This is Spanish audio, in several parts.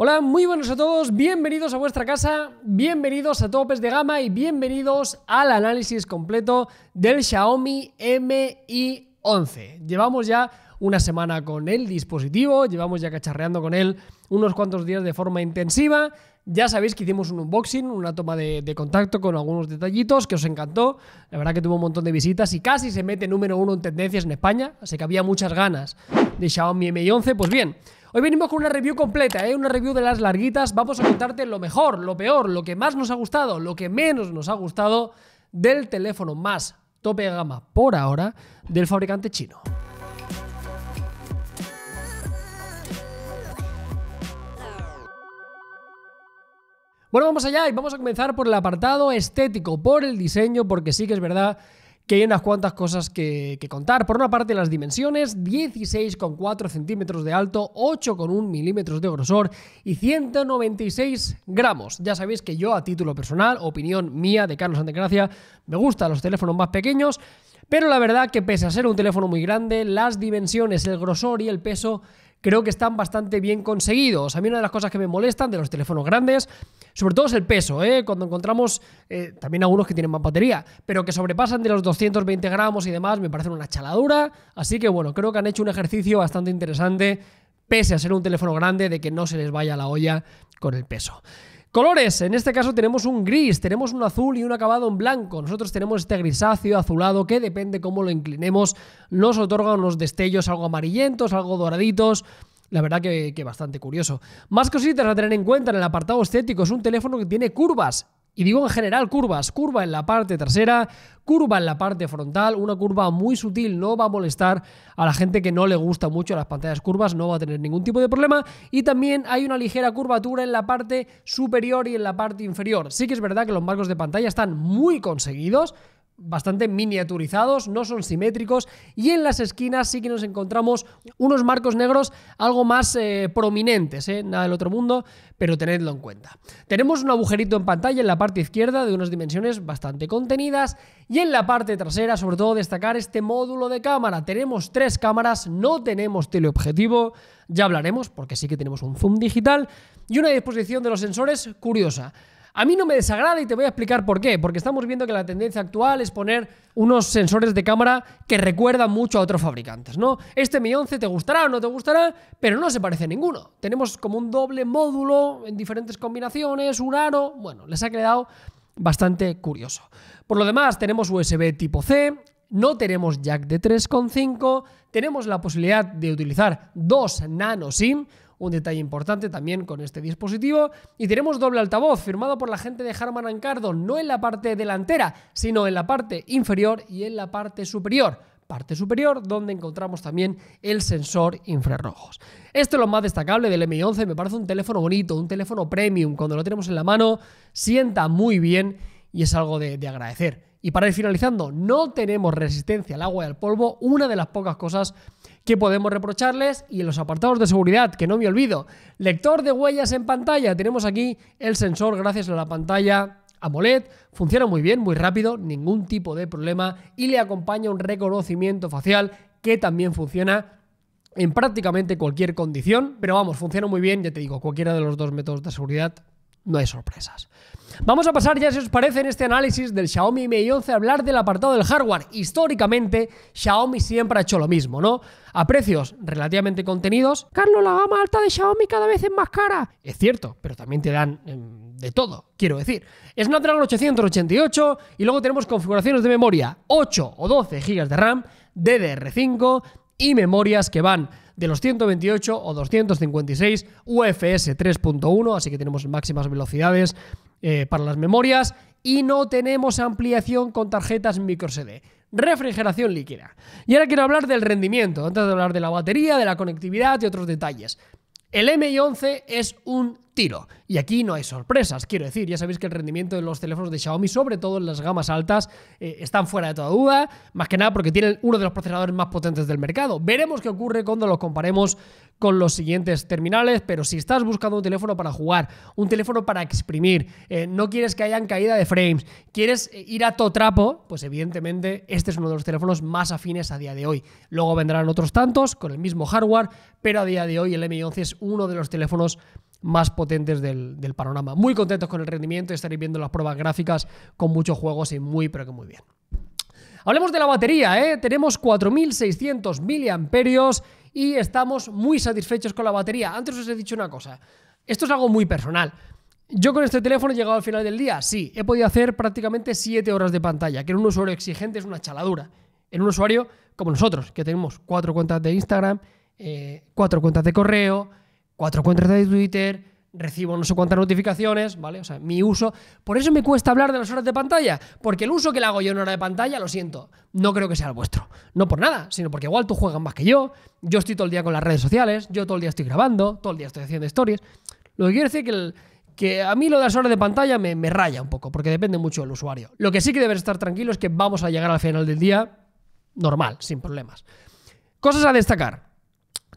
Hola, muy buenos a todos, bienvenidos a vuestra casa, bienvenidos a Topes de Gama y bienvenidos al análisis completo del Xiaomi Mi 11. Llevamos ya una semana con el dispositivo, llevamos ya cacharreando con él unos cuantos días de forma intensiva. Ya sabéis que hicimos un unboxing, una toma de, de, contacto con algunos detallitos que os encantó. La verdad que tuvo un montón de visitas y casi se mete número uno en tendencias en España, así que había muchas ganas de Xiaomi Mi 11. Pues bien, Hoy venimos con una review completa, ¿eh? una review de las larguitas. Vamos a contarte lo mejor, lo peor, lo que más nos ha gustado, lo que menos nos ha gustado del teléfono más tope de gama por ahora del fabricante chino. Bueno, vamos allá y vamos a comenzar por el apartado estético, por el diseño, porque sí que es verdad que hay unas cuantas cosas que, contar. Por una parte, las dimensiones, 16,4 centímetros de alto, 8,1 milímetros de grosor y 196 gramos. Ya sabéis que yo, a título personal, opinión mía de Carlos Antegracia, me gustan los teléfonos más pequeños, pero la verdad que pese a ser un teléfono muy grande, las dimensiones, el grosor y el peso creo que están bastante bien conseguidos. A mí una de las cosas que me molestan de los teléfonos grandes, sobre todo es el peso, ¿eh? cuando encontramos eh, también algunos que tienen más batería, pero que sobrepasan de los 220 gramos y demás, me parecen una chaladura. Así que bueno, creo que han hecho un ejercicio bastante interesante, pese a ser un teléfono grande, de que no se les vaya la olla con el peso. Colores, en este caso tenemos un gris, tenemos un azul y un acabado en blanco. Nosotros tenemos este grisáceo azulado que depende cómo lo inclinemos, nos otorga unos destellos algo amarillentos, algo doraditos. La verdad que, que, bastante curioso. Más cositas a tener en cuenta en el apartado estético. Es un teléfono que tiene curvas. Y digo en general curvas, curva en la parte trasera, curva en la parte frontal, una curva muy sutil, no va a molestar a la gente que no le gusta mucho las pantallas curvas, no va a tener ningún tipo de problema. Y también hay una ligera curvatura en la parte superior y en la parte inferior. Sí que es verdad que los marcos de pantalla están muy conseguidos, bastante miniaturizados, no son simétricos y en las esquinas sí que nos encontramos unos marcos negros algo más eh, prominentes, eh, nada del otro mundo, pero tenedlo en cuenta. Tenemos un agujerito en pantalla en la parte izquierda de unas dimensiones bastante contenidas y en la parte trasera sobre todo destacar este módulo de cámara. Tenemos tres cámaras, no tenemos teleobjetivo, ya hablaremos porque sí que tenemos un zoom digital y una disposición de los sensores curiosa. A mí no me desagrada y te voy a explicar por qué. Porque estamos viendo que la tendencia actual es poner unos sensores de cámara que recuerdan mucho a otros fabricantes, ¿no? Este Mi 11 te gustará o no te gustará, pero no se parece a ninguno. Tenemos como un doble módulo en diferentes combinaciones, un aro... Bueno, les ha quedado bastante curioso. Por lo demás, tenemos USB tipo C, no tenemos jack de 3.5, tenemos la posibilidad de utilizar dos nano SIM, un detalle importante también con este dispositivo. Y tenemos doble altavoz firmado por la gente de Harman Kardon, no en la parte delantera, sino en la parte inferior y en la parte superior parte superior, donde encontramos también el sensor infrarrojos. Esto es lo más destacable del M11, me parece un teléfono bonito, un teléfono premium, cuando lo tenemos en la mano, sienta muy bien y es algo de, de agradecer. Y para ir finalizando, no tenemos resistencia al agua y al polvo, una de las pocas cosas qué podemos reprocharles y en los apartados de seguridad, que no me olvido. Lector de huellas en pantalla, tenemos aquí el sensor gracias a la pantalla AMOLED, funciona muy bien, muy rápido, ningún tipo de problema y le acompaña un reconocimiento facial que también funciona en prácticamente cualquier condición, pero vamos, funciona muy bien, ya te digo, cualquiera de los dos métodos de seguridad no hay sorpresas. Vamos a pasar ya, si os parece, en este análisis del Xiaomi Mi 11 a hablar del apartado del hardware. Históricamente, Xiaomi siempre ha hecho lo mismo, ¿no? A precios relativamente contenidos. Carlos, la gama alta de Xiaomi cada vez es más cara. Es cierto, pero también te dan em, de todo, quiero decir. Es Snapdragon 888 y luego tenemos configuraciones de memoria 8 o 12 GB de RAM, DDR5 y memorias que van de los 128 o 256 UFS 3.1, así que tenemos máximas velocidades eh, para las memorias y no tenemos ampliación con tarjetas microSD, Refrigeración líquida. Y ahora quiero hablar del rendimiento, antes de hablar de la batería, de la conectividad y otros detalles. El M11 es un y aquí no hay sorpresas, quiero decir, ya sabéis que el rendimiento de los teléfonos de Xiaomi, sobre todo en las gamas altas, eh, están fuera de toda duda, más que nada porque tienen uno de los procesadores más potentes del mercado. Veremos qué ocurre cuando los comparemos con los siguientes terminales, pero si estás buscando un teléfono para jugar, un teléfono para exprimir, eh, no quieres que hayan caída de frames, quieres eh, ir a trapo pues evidentemente este es uno de los teléfonos más afines a día de hoy. Luego vendrán otros tantos con el mismo hardware, pero a día de hoy el Mi 11 es uno de los teléfonos más potentes del, panorama. Muy contentos con el rendimiento estaréis viendo las pruebas gráficas con muchos juegos y muy, pero que muy bien. Hablemos de la batería, ¿eh? tenemos 4.600 miliamperios y estamos muy satisfechos con la batería. Antes os he dicho una cosa, esto es algo muy personal. Yo con este teléfono he llegado al final del día, sí, he podido hacer prácticamente 7 horas de pantalla, que en un usuario exigente es una chaladura. En un usuario como nosotros, que tenemos cuatro cuentas de Instagram, 4 eh, cuatro cuentas de correo, cuatro cuentas de Twitter, recibo no sé cuántas notificaciones, ¿vale? O sea, mi uso. Por eso me cuesta hablar de las horas de pantalla, porque el uso que le hago yo en hora de pantalla, lo siento, no creo que sea el vuestro. No por nada, sino porque igual tú juegas más que yo, yo estoy todo el día con las redes sociales, yo todo el día estoy grabando, todo el día estoy haciendo stories. Lo que quiero decir es que, que a mí lo de las horas de pantalla me, me raya un poco, porque depende mucho del usuario. Lo que sí que debes estar tranquilo es que vamos a llegar al final del día normal, sin problemas. Cosas a destacar.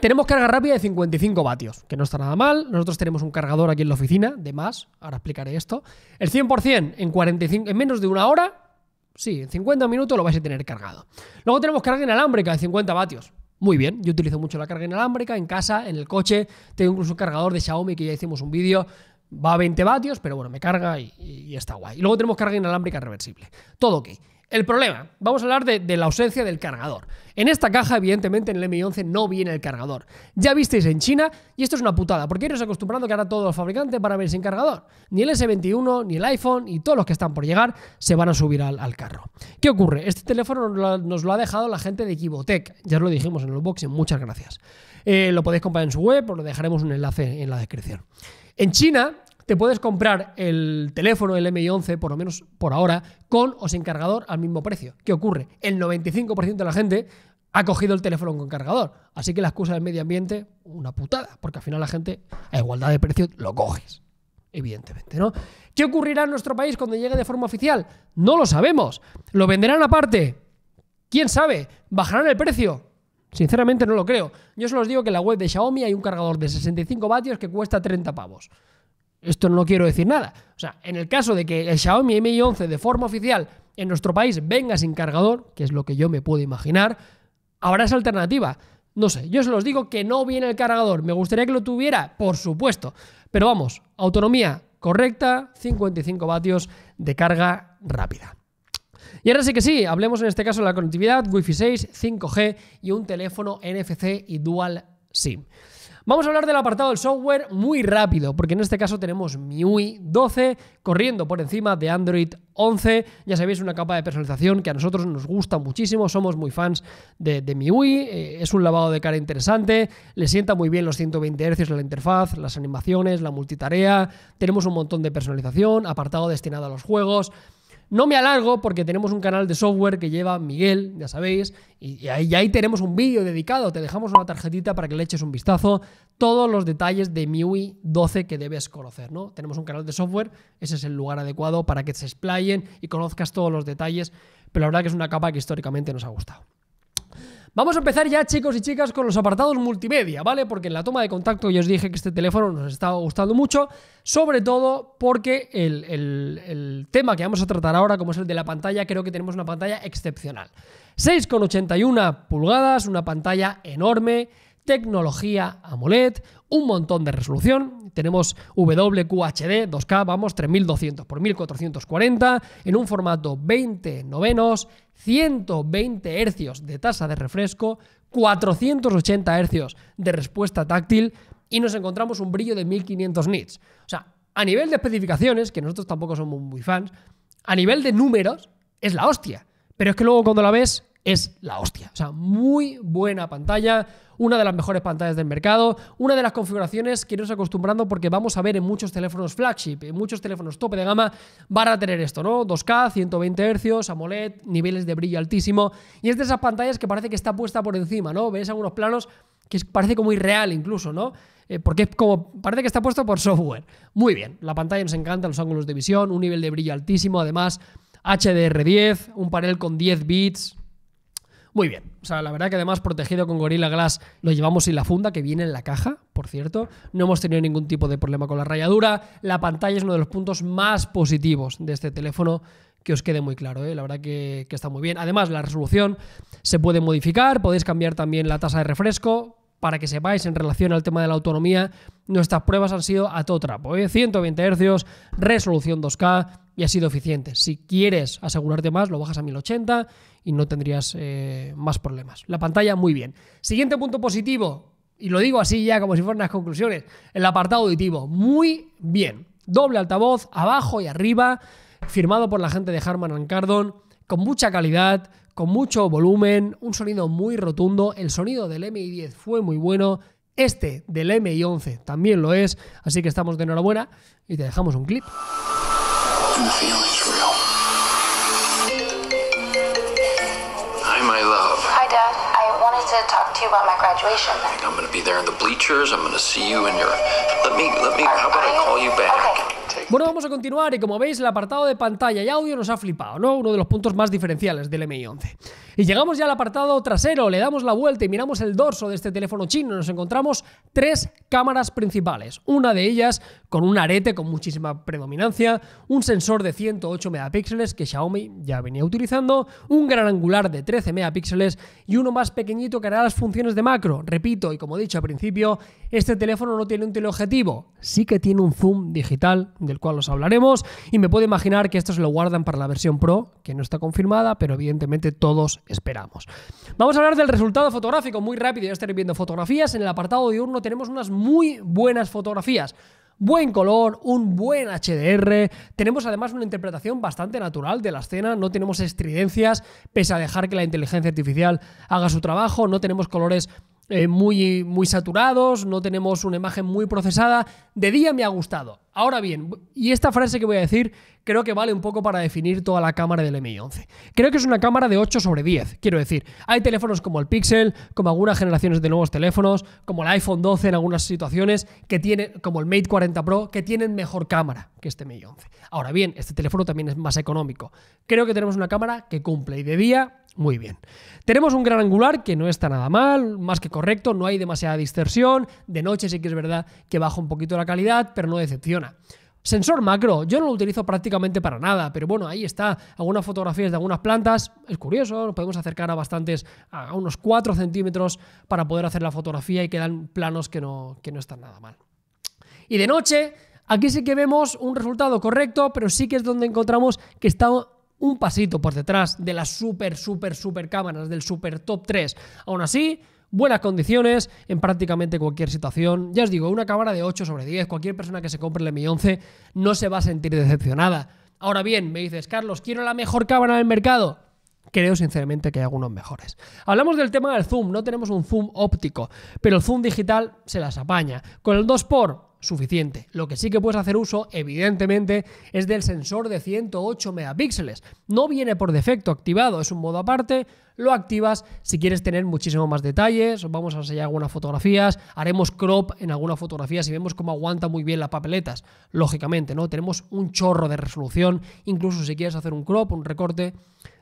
Tenemos carga rápida de 55 vatios, que no está nada mal. Nosotros tenemos un cargador aquí en la oficina, de más, ahora explicaré esto. El 100% en, 45, en menos de una hora, sí, en 50 minutos lo vais a tener cargado. Luego tenemos carga inalámbrica de 50 vatios. Muy bien, yo utilizo mucho la carga inalámbrica en casa, en el coche. Tengo incluso un cargador de Xiaomi que ya hicimos un vídeo. Va a 20 vatios, pero bueno, me carga y, está guay. Y luego tenemos carga inalámbrica reversible. Todo ok. El problema, vamos a hablar de, la ausencia del cargador. En esta caja, evidentemente, en el m 11 no viene el cargador. Ya visteis en China, y esto es una putada, porque iros acostumbrando que ahora todos los fabricantes van a ver sin cargador. Ni el S21, ni el iPhone, y todos los que están por llegar se van a subir al, carro. ¿Qué ocurre? Este teléfono nos lo, ha, dejado la gente de Kibotech, ya lo dijimos en el unboxing, muchas gracias. Eh, lo podéis comprar en su web, os lo dejaremos un enlace en la descripción. En China, te puedes comprar el teléfono, el MI11, por lo menos por ahora, con o sin cargador al mismo precio. ¿Qué ocurre? El 95% de la gente ha cogido el teléfono con cargador. Así que la excusa del medio ambiente, una putada, porque al final la gente, a igualdad de precio lo coges. Evidentemente, ¿no? ¿Qué ocurrirá en nuestro país cuando llegue de forma oficial? No lo sabemos. ¿Lo venderán aparte? ¿Quién sabe? ¿Bajarán el precio? Sinceramente no lo creo. Yo solo os digo que en la web de Xiaomi hay un cargador de 65 vatios que cuesta 30 pavos esto no quiero decir nada. O sea, en el caso de que el Xiaomi Mi 11 de forma oficial en nuestro país venga sin cargador, que es lo que yo me puedo imaginar, habrá esa alternativa. No sé, yo se los digo que no viene el cargador. Me gustaría que lo tuviera, por supuesto. Pero vamos, autonomía correcta, 55 vatios de carga rápida. Y ahora sí que sí, hablemos en este caso de la conectividad, Wi-Fi 6, 5G y un teléfono NFC y Dual SIM. Vamos a hablar del apartado del software muy rápido, porque en este caso tenemos MIUI 12 corriendo por encima de Android 11. Ya sabéis, una capa de personalización que a nosotros nos gusta muchísimo, somos muy fans de, MIUI, eh, es un lavado de cara interesante, le sienta muy bien los 120 Hz la interfaz, las animaciones, la multitarea, tenemos un montón de personalización, apartado destinado a los juegos. No me alargo porque tenemos un canal de software que lleva Miguel, ya sabéis, y, ahí, ahí, tenemos un vídeo dedicado. Te dejamos una tarjetita para que le eches un vistazo. Todos los detalles de MIUI 12 que debes conocer, ¿no? Tenemos un canal de software, ese es el lugar adecuado para que se explayen y conozcas todos los detalles, pero la verdad que es una capa que históricamente nos ha gustado. Vamos a empezar ya, chicos y chicas, con los apartados multimedia, ¿vale? Porque en la toma de contacto yo os dije que este teléfono nos estaba gustando mucho, sobre todo porque el, tema que vamos a tratar ahora, como es el de la pantalla, creo que tenemos una pantalla excepcional. 6,81 pulgadas, una pantalla enorme, tecnología AMOLED, un montón de resolución, tenemos WQHD 2K, vamos, 3200 por 1440 en un formato 20 novenos, 120 hercios de tasa de refresco, 480 hercios de respuesta táctil y nos encontramos un brillo de 1500 nits. O sea, a nivel de especificaciones, que nosotros tampoco somos muy fans, a nivel de números es la hostia. Pero es que luego cuando la ves es la hostia. O sea, muy buena pantalla, una de las mejores pantallas del mercado, una de las configuraciones que nos acostumbrando porque vamos a ver en muchos teléfonos flagship, en muchos teléfonos tope de gama, van a tener esto, ¿no? 2K, 120 Hz, AMOLED, niveles de brillo altísimo. Y es de esas pantallas que parece que está puesta por encima, ¿no? Ves algunos planos que parece como irreal incluso, ¿no? Eh, porque como, parece que está puesto por software. Muy bien, la pantalla nos encanta, los ángulos de visión, un nivel de brillo altísimo, además HDR10, un panel con 10 bits, muy bien. O sea, la verdad que además protegido con Gorilla Glass lo llevamos sin la funda, que viene en la caja, por cierto. No hemos tenido ningún tipo de problema con la rayadura. La pantalla es uno de los puntos más positivos de este teléfono, que os quede muy claro. ¿eh? La verdad que, está muy bien. Además, la resolución se puede modificar. Podéis cambiar también la tasa de refresco, para que sepáis en relación al tema de la autonomía, nuestras pruebas han sido a todo trapo. 120 ¿eh? Hz, resolución 2K, y ha sido eficiente. Si quieres asegurarte más, lo bajas a 1080 y no tendrías eh, más problemas. La pantalla, muy bien. Siguiente punto positivo, y lo digo así ya como si fueran las conclusiones, el apartado auditivo, muy bien. Doble altavoz, abajo y arriba, firmado por la gente de Harman Kardon, con mucha calidad, con mucho volumen, un sonido muy rotundo. El sonido del MI10 fue muy bueno. Este del MI11 también lo es, así que estamos de enhorabuena y te dejamos un clip. the feeling's real. Hi, my love. Hi, Dad. I wanted to talk to you about my graduation. I am gonna be there in the bleachers. I'm gonna see you in your. Let me. Let me. Are, how about I, I call you back? Okay. Bueno, vamos a continuar y como veis el apartado de pantalla y audio nos ha flipado, ¿no? Uno de los puntos más diferenciales del MI11. Y llegamos ya al apartado trasero, le damos la vuelta y miramos el dorso de este teléfono chino, nos encontramos tres cámaras principales, una de ellas con un arete con muchísima predominancia, un sensor de 108 megapíxeles que Xiaomi ya venía utilizando, un gran angular de 13 megapíxeles y uno más pequeñito que hará las funciones de macro. Repito, y como he dicho al principio, este teléfono no tiene un teleobjetivo, sí que tiene un zoom digital del cual los hablaremos, y me puedo imaginar que esto se lo guardan para la versión Pro, que no está confirmada, pero evidentemente todos esperamos. Vamos a hablar del resultado fotográfico muy rápido, ya estaréis viendo fotografías, en el apartado diurno tenemos unas muy buenas fotografías buen color, un buen HDR. Tenemos además una interpretación bastante natural de la escena, no tenemos estridencias, pese a dejar que la inteligencia artificial haga su trabajo, no tenemos colores eh, muy, muy saturados, no tenemos una imagen muy procesada. De día me ha gustado, Ahora bien, y esta frase que voy a decir creo que vale un poco para definir toda la cámara del MI11. Creo que es una cámara de 8 sobre 10, quiero decir, hay teléfonos como el Pixel, como algunas generaciones de nuevos teléfonos, como el iPhone 12 en algunas situaciones, que tiene, como el Mate 40 Pro, que tienen mejor cámara que este MI11. Ahora bien, este teléfono también es más económico. Creo que tenemos una cámara que cumple y de día muy bien. Tenemos un gran angular que no está nada mal, más que correcto, no hay demasiada distorsión, de noche sí que es verdad que baja un poquito la calidad, pero no decepciona. Sensor macro, yo no lo utilizo prácticamente para nada, pero bueno, ahí está, algunas fotografías de algunas plantas, es curioso, nos podemos acercar a bastantes, a unos 4 centímetros para poder hacer la fotografía y quedan planos que no, que no están nada mal. Y de noche, aquí sí que vemos un resultado correcto, pero sí que es donde encontramos que está un pasito por detrás de las super, super, super cámaras, del super top 3. Aún así, buenas condiciones en prácticamente cualquier situación. Ya os digo, una cámara de 8 sobre 10, cualquier persona que se compre el Mi11 no se va a sentir decepcionada. Ahora bien, me dices, Carlos, quiero la mejor cámara del mercado. Creo sinceramente que hay algunos mejores. Hablamos del tema del zoom, no tenemos un zoom óptico, pero el zoom digital se las apaña. Con el 2x suficiente. Lo que sí que puedes hacer uso, evidentemente, es del sensor de 108 megapíxeles. No viene por defecto activado, es un modo aparte, lo activas si quieres tener muchísimo más detalles, vamos a enseñar algunas fotografías, haremos crop en algunas fotografías y vemos cómo aguanta muy bien las papeletas, lógicamente, ¿no? Tenemos un chorro de resolución, incluso si quieres hacer un crop, un recorte,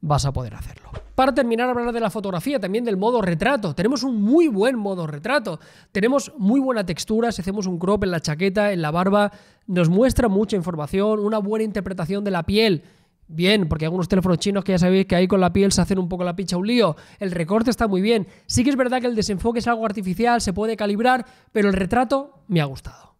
vas a poder hacerlo. Para terminar, hablar de la fotografía, también del modo retrato. Tenemos un muy buen modo retrato. Tenemos muy buena textura, si hacemos un crop en la chaqueta, en la barba, nos muestra mucha información, una buena interpretación de la piel. Bien, porque algunos teléfonos chinos que ya sabéis que ahí con la piel se hacen un poco la picha un lío. El recorte está muy bien. Sí que es verdad que el desenfoque es algo artificial, se puede calibrar, pero el retrato me ha gustado.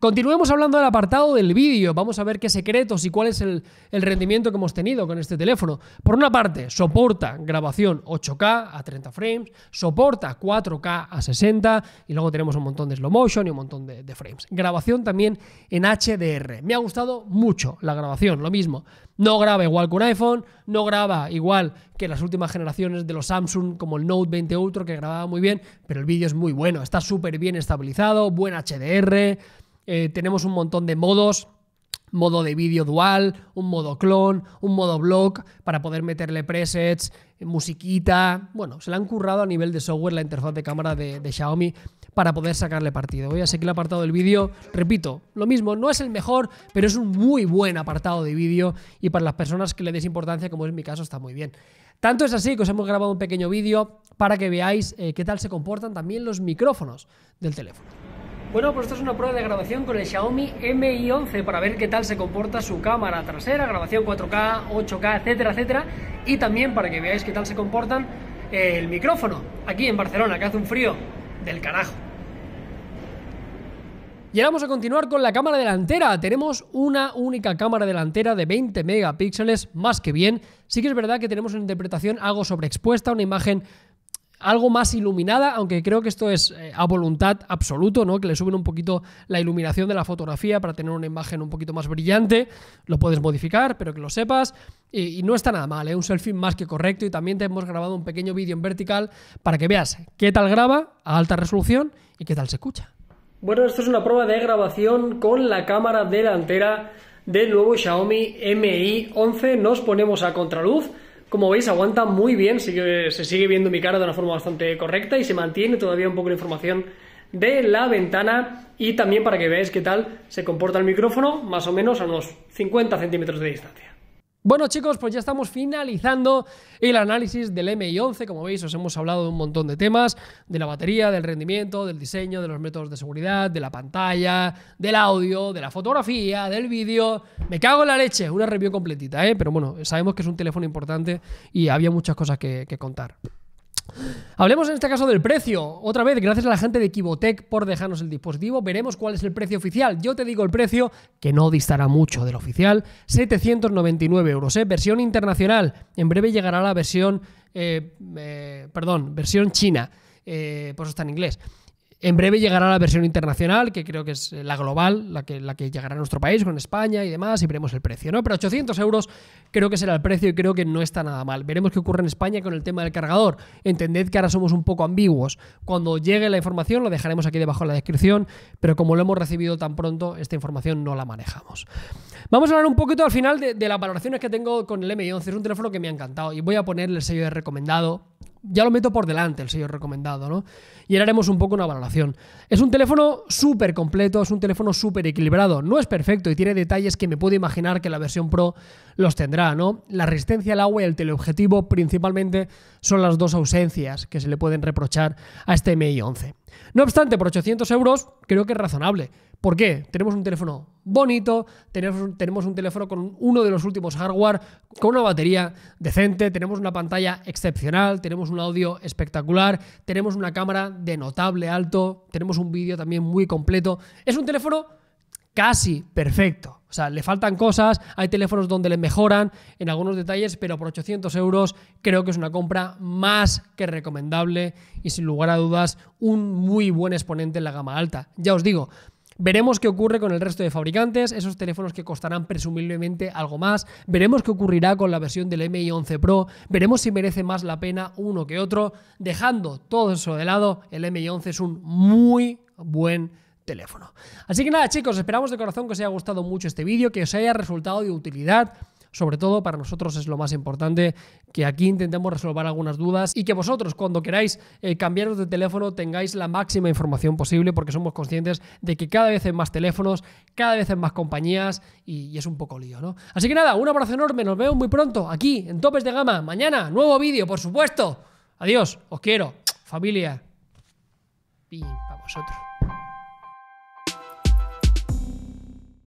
Continuemos hablando del apartado del vídeo. Vamos a ver qué secretos y cuál es el, rendimiento que hemos tenido con este teléfono. Por una parte, soporta grabación 8K a 30 frames, soporta 4K a 60 y luego tenemos un montón de slow motion y un montón de, de frames. Grabación también en HDR. Me ha gustado mucho la grabación, lo mismo. No graba igual que un iPhone, no graba igual que las últimas generaciones de los Samsung como el Note 20 Ultra que grababa muy bien, pero el vídeo es muy bueno, está súper bien estabilizado, buen HDR eh, tenemos un montón de modos modo de vídeo dual, un modo clon, un modo blog para poder meterle presets, musiquita. Bueno, se la han currado a nivel de software la interfaz de cámara de, Xiaomi para poder sacarle partido. Voy a seguir el apartado del vídeo. Repito, lo mismo, no es el mejor, pero es un muy buen apartado de vídeo y para las personas que le des importancia, como es mi caso, está muy bien. Tanto es así que os hemos grabado un pequeño vídeo para que veáis eh, qué tal se comportan también los micrófonos del teléfono. Bueno, pues esto es una prueba de grabación con el Xiaomi Mi 11 para ver qué tal se comporta su cámara trasera, grabación 4K, 8K, etcétera, etcétera. Y también para que veáis qué tal se comportan eh, el micrófono aquí en Barcelona, que hace un frío del carajo. Y ahora vamos a continuar con la cámara delantera. Tenemos una única cámara delantera de 20 megapíxeles, más que bien. Sí que es verdad que tenemos una interpretación algo sobreexpuesta, una imagen algo más iluminada, aunque creo que esto es eh, a voluntad absoluto, ¿no? Que le suben un poquito la iluminación de la fotografía para tener una imagen un poquito más brillante. Lo puedes modificar, pero que lo sepas. Y, no está nada mal, ¿eh? Un selfie más que correcto. Y también te hemos grabado un pequeño vídeo en vertical para que veas qué tal graba a alta resolución y qué tal se escucha. Bueno, esto es una prueba de grabación con la cámara delantera del nuevo Xiaomi Mi 11. Nos ponemos a contraluz. Como veis, aguanta muy bien, se sigue viendo mi cara de una forma bastante correcta y se mantiene todavía un poco la información de la ventana y también para que veáis qué tal se comporta el micrófono, más o menos a unos 50 centímetros de distancia. Bueno chicos, pues ya estamos finalizando el análisis del MI11. Como veis, os hemos hablado de un montón de temas, de la batería, del rendimiento, del diseño, de los métodos de seguridad, de la pantalla, del audio, de la fotografía, del vídeo. Me cago en la leche, una review completita, ¿eh? Pero bueno, sabemos que es un teléfono importante y había muchas cosas que, que contar. Hablemos en este caso del precio. Otra vez, gracias a la gente de Kibotec por dejarnos el dispositivo. Veremos cuál es el precio oficial. Yo te digo el precio, que no distará mucho del oficial. 799 euros, ¿eh? versión internacional. En breve llegará la versión, eh, eh, perdón, versión china. por eso está en inglés. En breve llegará la versión internacional, que creo que es eh, la global, la que, la que llegará a nuestro país, con España y demás, y veremos el precio, ¿no? Pero 800 euros creo que será el precio y creo que no está nada mal. Veremos qué ocurre en España con el tema del cargador. Entended que ahora somos un poco ambiguos. Cuando llegue la información, lo dejaremos aquí debajo en la descripción, pero como lo hemos recibido tan pronto, esta información no la manejamos. Vamos a hablar un poquito al final de, de las valoraciones que tengo con el M11. Es un teléfono que me ha encantado y voy a ponerle el sello de recomendado ya lo meto por delante el sello recomendado, ¿no? Y ahora haremos un poco una valoración. Es un teléfono súper completo, es un teléfono súper equilibrado, no es perfecto y tiene detalles que me puedo imaginar que la versión Pro los tendrá, ¿no? La resistencia al agua y el teleobjetivo principalmente son las dos ausencias que se le pueden reprochar a este MI11. No obstante, por 800 euros creo que es razonable. ¿Por qué? Tenemos un teléfono bonito, tenemos, tenemos un teléfono con uno de los últimos hardware, con una batería decente, tenemos una pantalla excepcional, tenemos un audio espectacular, tenemos una cámara de notable alto, tenemos un vídeo también muy completo. Es un teléfono casi perfecto. O sea, le faltan cosas, hay teléfonos donde le mejoran en algunos detalles, pero por 800 euros creo que es una compra más que recomendable y sin lugar a dudas un muy buen exponente en la gama alta. Ya os digo, Veremos qué ocurre con el resto de fabricantes, esos teléfonos que costarán presumiblemente algo más. Veremos qué ocurrirá con la versión del MI 11 Pro. Veremos si merece más la pena uno que otro. Dejando todo eso de lado, el MI 11 es un muy buen teléfono. Así que nada chicos, esperamos de corazón que os haya gustado mucho este vídeo, que os haya resultado de utilidad. Sobre todo para nosotros es lo más importante que aquí intentemos resolver algunas dudas y que vosotros cuando queráis eh, cambiaros de teléfono tengáis la máxima información posible porque somos conscientes de que cada vez hay más teléfonos, cada vez hay más compañías y, es un poco lío, ¿no? Así que nada, un abrazo enorme, nos vemos muy pronto aquí en Topes de Gama, mañana, nuevo vídeo, por supuesto. Adiós, os quiero, familia. Y para vosotros.